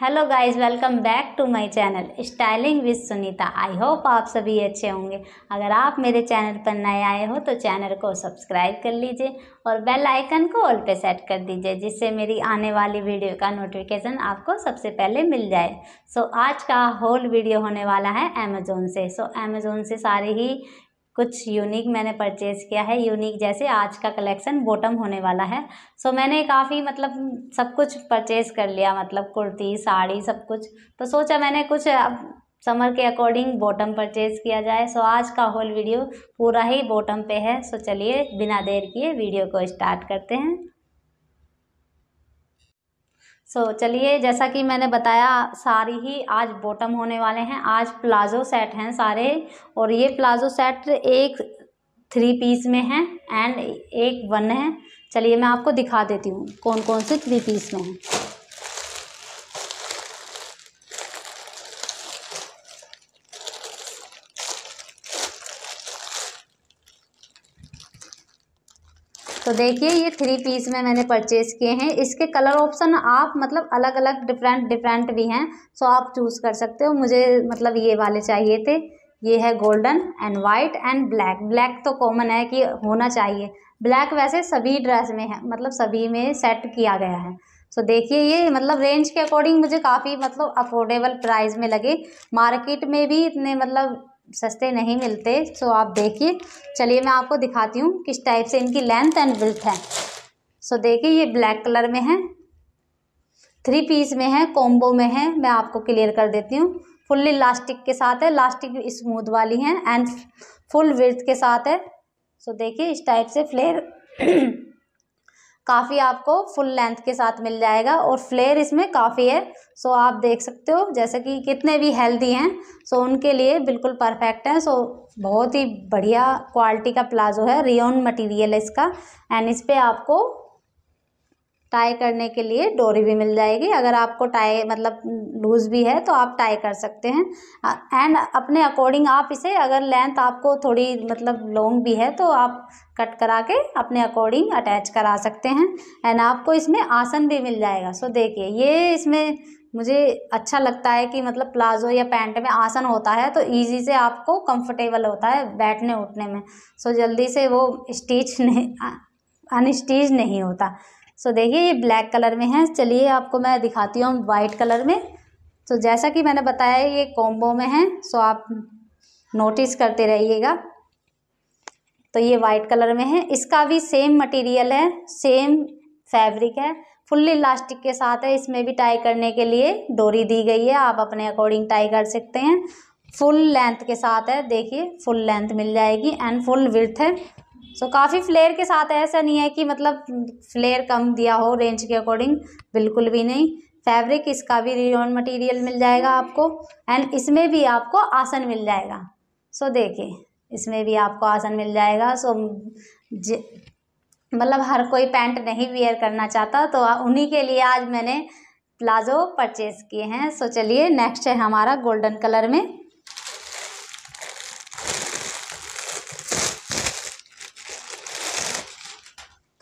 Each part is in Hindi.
hello guys welcome back to my channel styling with Sunita I hope आप सभी अच्छे होंगे अगर आप मेरे चैनल पर नए आए हो तो चैनल को सब्सक्राइब कर लीजिए और बेल आइकन को ऑल पे सेट कर दीजिए जिससे मेरी आने वाली वीडियो का नोटिफिकेशन आपको सबसे पहले मिल जाए सो so, आज का होल वीडियो होने वाला है अमेजोन से सो so, अमेजोन से सारे ही कुछ यूनिक मैंने परचेज़ किया है यूनिक जैसे आज का कलेक्शन बॉटम होने वाला है सो so, मैंने काफ़ी मतलब सब कुछ परचेज़ कर लिया मतलब कुर्ती साड़ी सब कुछ तो सोचा मैंने कुछ अब समर के अकॉर्डिंग बॉटम परचेज़ किया जाए सो so, आज का होल वीडियो पूरा ही बॉटम पे है सो so, चलिए बिना देर किए वीडियो को स्टार्ट करते हैं सो so, चलिए जैसा कि मैंने बताया सारी ही आज बॉटम होने वाले हैं आज प्लाजो सेट हैं सारे और ये प्लाजो सेट एक थ्री पीस में है एंड एक वन है चलिए मैं आपको दिखा देती हूँ कौन कौन से थ्री पीस में हैं तो देखिए ये थ्री पीस में मैंने परचेज़ किए हैं इसके कलर ऑप्शन आप मतलब अलग अलग डिफरेंट डिफरेंट भी हैं सो आप चूज़ कर सकते हो मुझे मतलब ये वाले चाहिए थे ये है golden and white and black black तो कॉमन है कि होना चाहिए ब्लैक वैसे सभी ड्रेस में है मतलब सभी में सेट किया गया है सो so, देखिए ये मतलब रेंज के अकॉर्डिंग मुझे काफ़ी मतलब अफोर्डेबल प्राइस में लगे मार्केट में भी इतने मतलब सस्ते नहीं मिलते सो आप देखिए चलिए मैं आपको दिखाती हूँ किस टाइप से इनकी लेंथ एंड विल्थ है सो देखिए ये ब्लैक कलर में है थ्री पीस में है कॉम्बो में है मैं आपको क्लियर कर देती हूँ फुल्ली लास्टिक के साथ है लास्टिक स्मूथ वाली है एंड फुल विर्थ के साथ है सो देखिए इस टाइप से फ्लेयर काफ़ी आपको फुल लेंथ के साथ मिल जाएगा और फ्लेयर इसमें काफ़ी है सो आप देख सकते हो जैसे कि कितने भी हेल्दी हैं सो उनके लिए बिल्कुल परफेक्ट हैं सो बहुत ही बढ़िया क्वालिटी का प्लाजो है रियोन मटेरियल है इसका एंड इस पर आपको टाई करने के लिए डोरी भी मिल जाएगी अगर आपको टाई मतलब लूज़ भी है तो आप टाई कर सकते हैं एंड अपने अकॉर्डिंग आप इसे अगर लेंथ आपको थोड़ी मतलब लॉन्ग भी है तो आप कट करा के अपने अकॉर्डिंग अटैच करा सकते हैं एंड आपको इसमें आसन भी मिल जाएगा सो देखिए ये इसमें मुझे अच्छा लगता है कि मतलब प्लाजो या पैंट में आसन होता है तो इजी से आपको कंफर्टेबल होता है बैठने उठने में सो जल्दी से वो स्टिच नहीं अनस्टिच नहीं होता सो देखिए ये ब्लैक कलर में है चलिए आपको मैं दिखाती हूँ वाइट कलर में तो जैसा कि मैंने बताया ये कॉम्बो में है सो आप नोटिस करते रहिएगा तो ये वाइट कलर में है इसका भी सेम मटेरियल है सेम फैब्रिक है फुल्ली इलास्टिक के साथ है इसमें भी टाई करने के लिए डोरी दी गई है आप अपने अकॉर्डिंग टाई कर सकते हैं फुल लेंथ के साथ है देखिए फुल लेंथ मिल जाएगी एंड फुल विर्थ है सो so, काफ़ी फ्लेयर के साथ ऐसा नहीं है कि मतलब फ्लेयर कम दिया हो रेंज के अकॉर्डिंग बिल्कुल भी नहीं फैब्रिक इसका भी रिओन मटेरियल मिल जाएगा आपको एंड इसमें भी आपको आसन मिल जाएगा सो so, देखिए इसमें भी आपको आसन मिल जाएगा सो so, मतलब हर कोई पैंट नहीं वेयर करना चाहता तो उन्हीं के लिए आज मैंने प्लाजो परचेज़ किए हैं सो so, चलिए नेक्स्ट है हमारा गोल्डन कलर में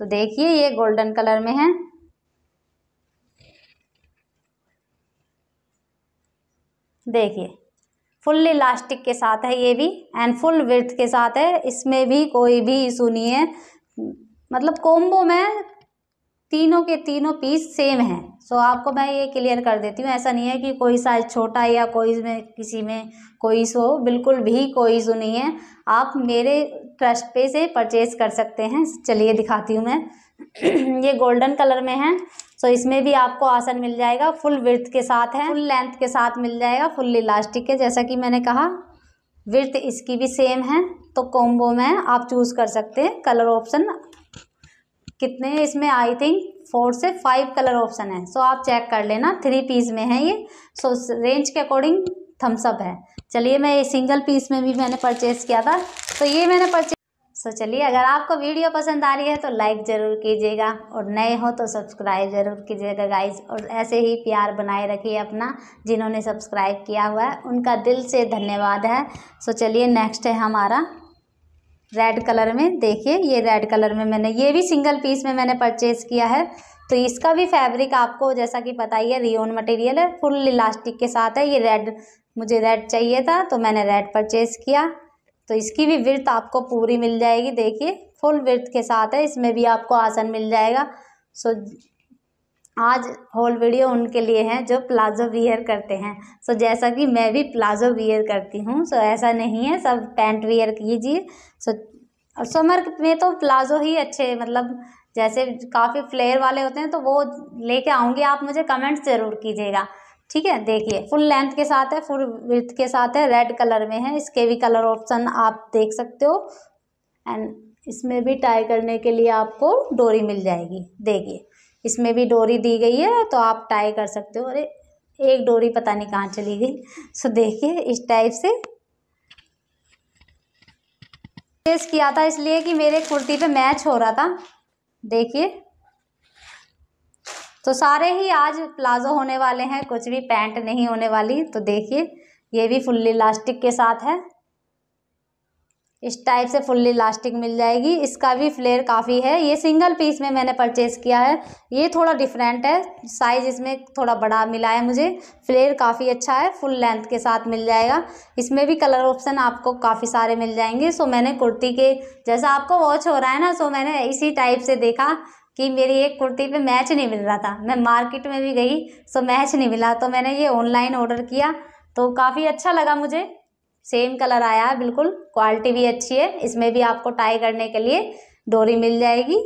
तो देखिए ये गोल्डन कलर में है देखिए फुल इलास्टिक के साथ है ये भी एंड फुल विथ के साथ है इसमें भी कोई भी इशू नहीं है मतलब कोम्बो में तीनों के तीनों पीस सेम हैं सो आपको मैं ये क्लियर कर देती हूँ ऐसा नहीं है कि कोई साइज छोटा या कोई में किसी में कोई सो बिल्कुल भी कोई सो नहीं है आप मेरे ट्रस्ट पे से परचेज कर सकते हैं चलिए दिखाती हूँ मैं ये गोल्डन कलर में है सो so, इसमें भी आपको आसन मिल जाएगा फुल विर्थ के साथ है फुल लेंथ के साथ मिल जाएगा फुल इलास्टिक के जैसा कि मैंने कहा विर्थ इसकी भी सेम है तो कॉम्बो में आप चूज़ कर सकते हैं कलर ऑप्शन कितने इसमें आई थिंक फोर से फाइव कलर ऑप्शन है सो so, आप चेक कर लेना थ्री पीस में है ये सो so, रेंज के अकॉर्डिंग थम्सअप है चलिए मैं ये सिंगल पीस में भी मैंने परचेज़ किया था तो ये मैंने परचेज सो so, चलिए अगर आपको वीडियो पसंद आ रही है तो लाइक ज़रूर कीजिएगा और नए हो तो सब्सक्राइब ज़रूर कीजिएगा गाइज और ऐसे ही प्यार बनाए रखिए अपना जिन्होंने सब्सक्राइब किया हुआ है उनका दिल से धन्यवाद है सो so, चलिए नेक्स्ट है हमारा रेड कलर में देखिए ये रेड कलर में मैंने ये भी सिंगल पीस में मैंने परचेज़ किया है तो इसका भी फैब्रिक आपको जैसा कि पता ही है रियोन मटेरियल है फुल इलास्टिक के साथ है ये रेड मुझे रेड चाहिए था तो मैंने रेड परचेज़ किया तो इसकी भी विर्थ आपको पूरी मिल जाएगी देखिए फुल विर्थ के साथ है इसमें भी आपको आसन मिल जाएगा सो आज होल वीडियो उनके लिए है जो प्लाजो वियर करते हैं सो जैसा कि मैं भी प्लाजो वियर करती हूँ सो ऐसा नहीं है सब पैंट वियर कीजिए सो और समर में तो प्लाजो ही अच्छे मतलब जैसे काफ़ी फ्लेयर वाले होते हैं तो वो लेके आऊँगी आप मुझे कमेंट्स ज़रूर कीजिएगा ठीक है देखिए फुल लेंथ के साथ है फुल विथ के साथ है रेड कलर में है इसके भी कलर ऑप्शन आप देख सकते हो एंड इसमें भी टाई करने के लिए आपको डोरी मिल जाएगी देखिए इसमें भी डोरी दी गई है तो आप टाई कर सकते हो अरे एक डोरी पता नहीं कहाँ चली गई सो देखिए इस टाइप से टेस्ट किया था इसलिए कि मेरे कुर्ती पे मैच हो रहा था देखिए तो सारे ही आज प्लाजो होने वाले हैं कुछ भी पैंट नहीं होने वाली तो देखिए ये भी फुल्ली इलास्टिक के साथ है इस टाइप से फुल्ली इलास्टिक मिल जाएगी इसका भी फ्लेयर काफ़ी है ये सिंगल पीस में मैंने परचेज़ किया है ये थोड़ा डिफरेंट है साइज़ इसमें थोड़ा बड़ा मिला है मुझे फ्लेयर काफ़ी अच्छा है फुल लेंथ के साथ मिल जाएगा इसमें भी कलर ऑप्शन आपको काफ़ी सारे मिल जाएंगे सो मैंने कुर्ती के जैसा आपको वॉच हो रहा है ना सो मैंने इसी टाइप से देखा कि मेरी एक कुर्ती पर मैच नहीं मिल रहा था मैं मार्केट में भी गई सो मैच नहीं मिला तो मैंने ये ऑनलाइन ऑर्डर किया तो काफ़ी अच्छा लगा मुझे सेम कलर आया है बिल्कुल क्वालिटी भी अच्छी है इसमें भी आपको टाई करने के लिए डोरी मिल जाएगी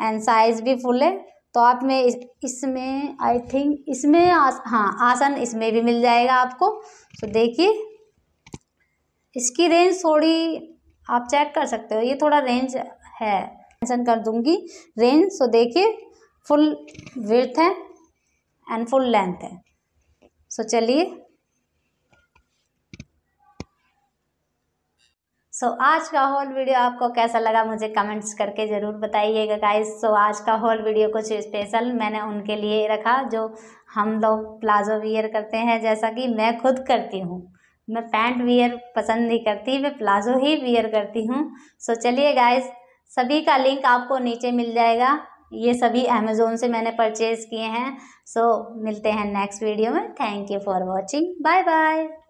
एंड साइज़ भी फुल है तो आप में इसमें आई थिंक इसमें आस, हाँ आसन इसमें भी मिल जाएगा आपको तो देखिए इसकी रेंज थोड़ी आप चेक कर सकते हो ये थोड़ा रेंज है मेंशन कर दूंगी रेंज तो देखिए फुल विर्थ है एंड फुल लेंथ है सो तो चलिए सो so, आज का होल वीडियो आपको कैसा लगा मुझे कमेंट्स करके ज़रूर बताइएगा गाइस सो so, आज का होल वीडियो कुछ स्पेशल मैंने उनके लिए रखा जो हम लोग प्लाजो वियर करते हैं जैसा कि मैं खुद करती हूँ मैं पैंट वियर पसंद नहीं करती मैं प्लाजो ही वियर करती हूँ सो so, चलिए गाइस सभी का लिंक आपको नीचे मिल जाएगा ये सभी अमेज़ोन से मैंने परचेज़ किए हैं सो so, मिलते हैं नेक्स्ट वीडियो में thank you for watching bye bye